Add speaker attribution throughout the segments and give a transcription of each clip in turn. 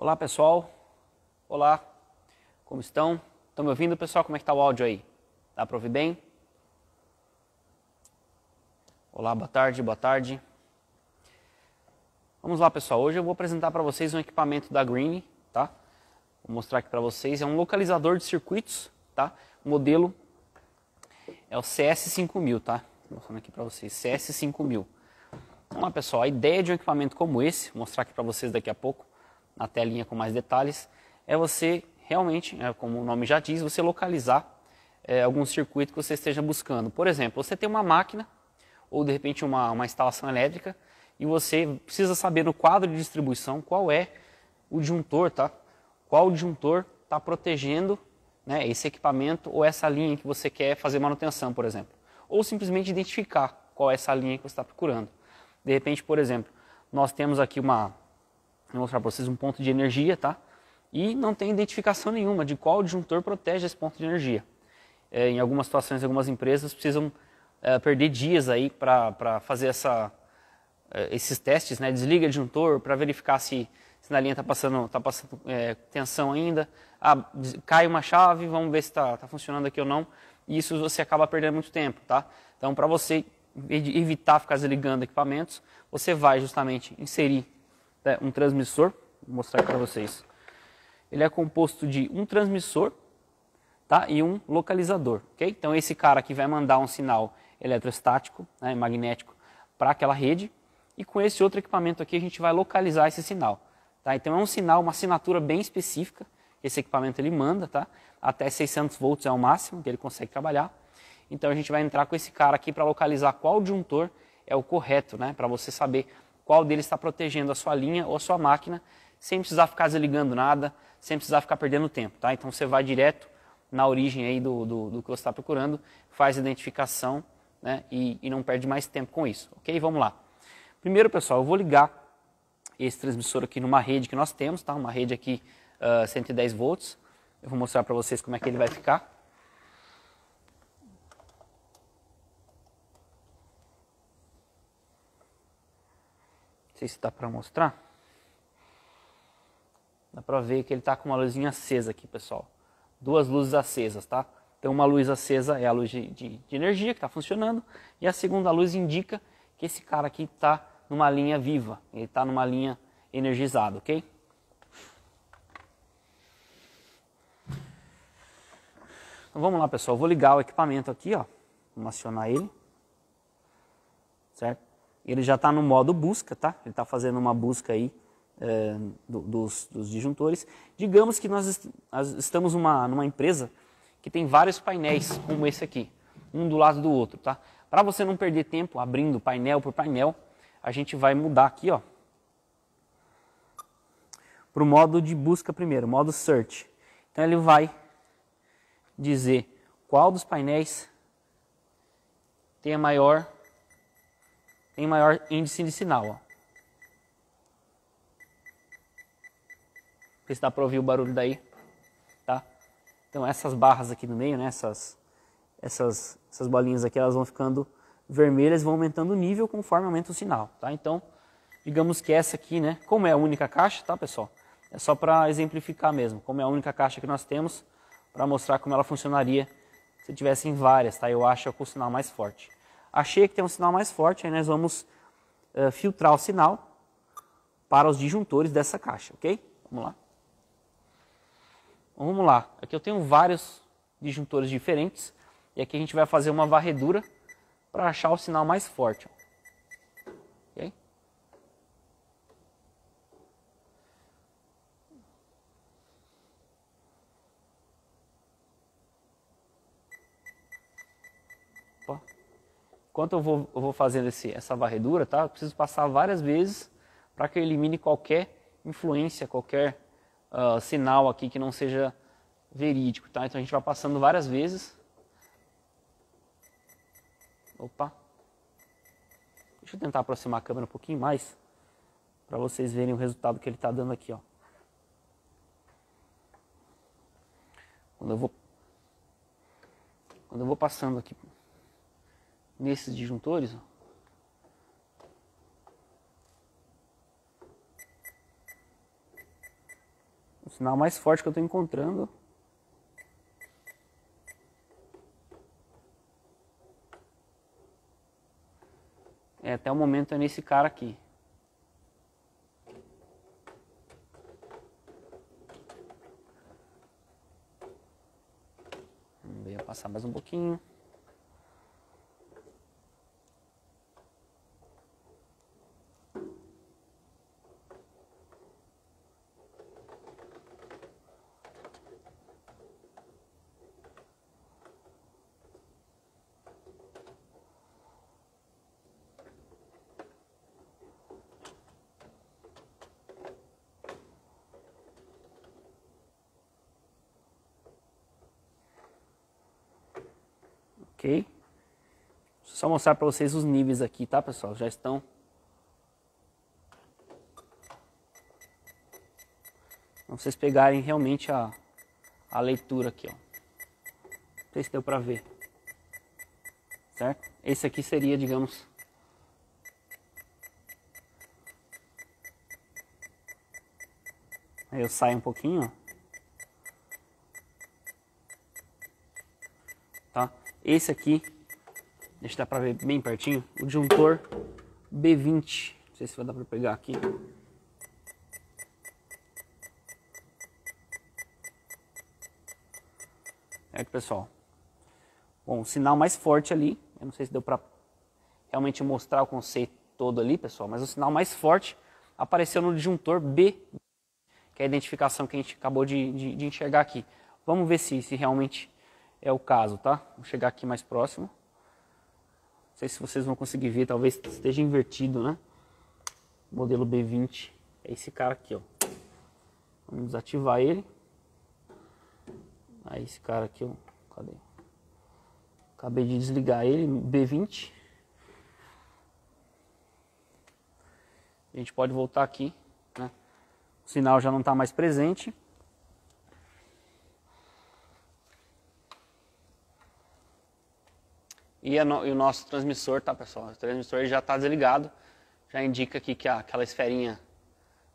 Speaker 1: Olá pessoal, olá, como estão? Estão me ouvindo pessoal? Como é que está o áudio aí? Dá para ouvir bem? Olá, boa tarde, boa tarde. Vamos lá pessoal, hoje eu vou apresentar para vocês um equipamento da Green, tá? Vou mostrar aqui para vocês, é um localizador de circuitos, tá? O modelo é o CS5000, tá? Vou mostrando aqui para vocês, CS5000. Vamos lá pessoal, a ideia de um equipamento como esse, vou mostrar aqui para vocês daqui a pouco, na telinha com mais detalhes, é você realmente, é, como o nome já diz, você localizar é, algum circuito que você esteja buscando. Por exemplo, você tem uma máquina ou de repente uma, uma instalação elétrica e você precisa saber no quadro de distribuição qual é o disjuntor, tá? Qual disjuntor está protegendo né, esse equipamento ou essa linha que você quer fazer manutenção, por exemplo. Ou simplesmente identificar qual é essa linha que você está procurando. De repente, por exemplo, nós temos aqui uma, Vou mostrar para vocês um ponto de energia, tá? E não tem identificação nenhuma de qual disjuntor protege esse ponto de energia. É, em algumas situações, algumas empresas precisam é, perder dias aí para fazer essa, é, esses testes, né? Desliga disjuntor para verificar se, se, na linha está passando, tá passando é, tensão ainda. Ah, cai uma chave, vamos ver se está tá funcionando aqui ou não. E isso você acaba perdendo muito tempo, tá? Então, para você evitar ficar desligando equipamentos, você vai justamente inserir é, um transmissor, vou mostrar para vocês. Ele é composto de um transmissor tá? e um localizador. Okay? Então esse cara aqui vai mandar um sinal eletrostático, né, magnético, para aquela rede. E com esse outro equipamento aqui a gente vai localizar esse sinal. Tá? Então é um sinal, uma assinatura bem específica. Esse equipamento ele manda, tá? até 600 volts é o máximo que ele consegue trabalhar. Então a gente vai entrar com esse cara aqui para localizar qual disjuntor é o correto, né? para você saber qual deles está protegendo a sua linha ou a sua máquina, sem precisar ficar desligando nada, sem precisar ficar perdendo tempo. Tá? Então você vai direto na origem aí do, do, do que você está procurando, faz a identificação né? e, e não perde mais tempo com isso. Ok? Vamos lá. Primeiro, pessoal, eu vou ligar esse transmissor aqui numa rede que nós temos, tá? uma rede aqui uh, ah, 110 volts. Eu vou mostrar para vocês como é que ele vai ficar. sei se dá para mostrar. Dá para ver que ele está com uma luzinha acesa aqui, pessoal. Duas luzes acesas, tá? Então uma luz acesa é a luz de, de, de energia que está funcionando e a segunda luz indica que esse cara aqui está numa linha viva, ele está numa linha energizada, ok? Então vamos lá, pessoal. Eu vou ligar o equipamento aqui, ó. Vamos acionar ele. Certo? ele já está no modo busca, tá? Ele está fazendo uma busca aí é, do, dos, dos, disjuntores. Digamos que nós est estamos numa, numa empresa que tem vários painéis, como esse aqui, um do lado do outro, tá? Para você não perder tempo abrindo painel por painel, a gente vai mudar aqui, ó, para o modo de busca primeiro, modo search. Então ele vai dizer qual dos painéis tem a maior tem maior índice de sinal. Ó. sei se dá para ouvir o barulho daí. Tá? Então essas barras aqui no meio, né? essas, essas, essas bolinhas aqui, elas vão ficando vermelhas, vão aumentando o nível conforme aumenta o sinal. Tá? Então, digamos que essa aqui, né? como é a única caixa, tá pessoal? É só para exemplificar mesmo, como é a única caixa que nós temos, para mostrar como ela funcionaria se tivessem várias, tá? Eu acho que é o sinal mais forte achei que tem um sinal mais forte, aí nós vamos uh, filtrar o sinal para os disjuntores dessa caixa, ok? Vamos lá. vamos lá. Aqui eu tenho vários disjuntores diferentes e aqui a gente vai fazer uma varredura para achar o sinal mais forte. ok? Opa enquanto eu vou, eu vou fazendo esse, essa varredura, tá? Eu preciso passar várias vezes para que eu elimine qualquer influência, qualquer uh, sinal aqui que não seja verídico, tá? Então a gente vai passando várias vezes. Opa. Deixa eu tentar aproximar a câmera um pouquinho mais para vocês verem o resultado que ele está dando aqui, ó. Quando eu vou quando eu vou passando aqui nesses disjuntores. O sinal mais forte que eu estou encontrando é até o momento é nesse cara aqui. Vou passar mais um pouquinho. ok? Só mostrar para vocês os níveis aqui, tá, pessoal? Já estão... Pra vocês pegarem realmente a, a leitura aqui, ó. Não sei se deu para ver. Certo? Esse aqui seria, digamos... Aí eu saio um pouquinho, ó. Tá? Esse aqui, deixa dar para ver bem pertinho, o disjuntor B20. Não sei se vai dar para pegar aqui. Certo, pessoal? Bom, o sinal mais forte ali, eu não sei se deu para realmente mostrar o conceito todo ali, pessoal, mas o sinal mais forte apareceu no disjuntor B, que é a identificação que a gente acabou de, de, de enxergar aqui. Vamos ver se, se realmente é o caso, tá? Vou chegar aqui mais próximo. Não sei se vocês vão conseguir ver, talvez esteja invertido, né? O modelo B20 é esse cara aqui, ó. Vamos desativar ele. Aí esse cara aqui, ó. Cadê? Acabei de desligar ele, B20. A gente pode voltar aqui, né? O sinal já não está mais presente. e, no, e o nosso transmissor, tá pessoal? O transmissor já está desligado, já indica aqui que a, aquela esferinha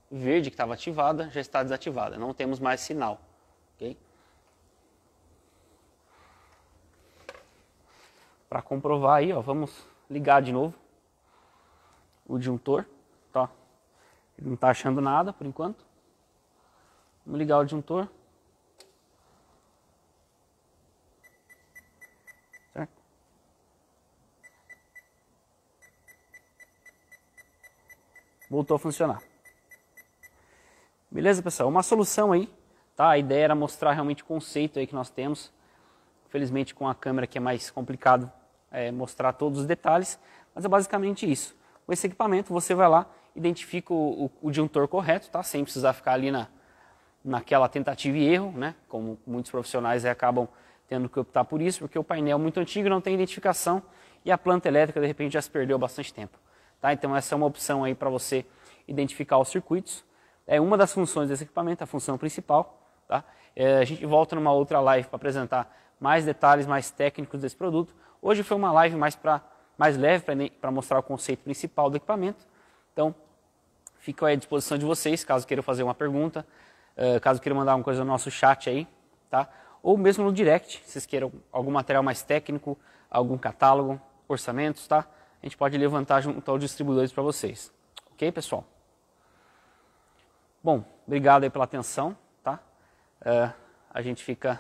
Speaker 1: verde que estava ativada já está desativada, não temos mais sinal, ok? Para comprovar aí, ó, vamos ligar de novo o disjuntor, tá? Ele não está achando nada por enquanto. Vamos ligar o disjuntor. voltou a funcionar. Beleza, pessoal? Uma solução aí, tá? A ideia era mostrar realmente o conceito aí que nós temos. Infelizmente, com a câmera que é mais complicado é, mostrar todos os detalhes, mas é basicamente isso. Com esse equipamento, você vai lá, identifica o, o, o disjuntor correto, tá? Sem precisar ficar ali na, naquela tentativa e erro, né? Como muitos profissionais aí, acabam tendo que optar por isso, porque o painel é muito antigo, não tem identificação e a planta elétrica, de repente, já se perdeu bastante tempo. Tá? Então essa é uma opção aí para você identificar os circuitos. É uma das funções desse equipamento, a função principal. Tá? É, a gente volta numa outra live para apresentar mais detalhes mais técnicos desse produto. Hoje foi uma live mais, pra, mais leve para mostrar o conceito principal do equipamento. Então, fico à disposição de vocês, caso queiram fazer uma pergunta, uh, caso queiram mandar alguma coisa no nosso chat aí, tá? Ou mesmo no direct, se vocês queiram algum material mais técnico, algum catálogo, orçamentos, tá? a gente pode levantar junto aos distribuidores para vocês. Ok, pessoal? Bom, obrigado aí pela atenção, tá? É, a gente fica...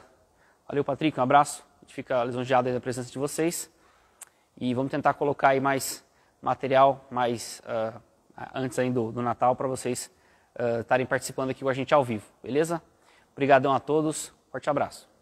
Speaker 1: Valeu, Patrick, um abraço. A gente fica lisonjeado aí da presença de vocês. E vamos tentar colocar aí mais material, mais uh, antes ainda do, do Natal, para vocês é, estarem uh, participando aqui com a gente ao vivo, beleza? Obrigadão a todos, forte abraço.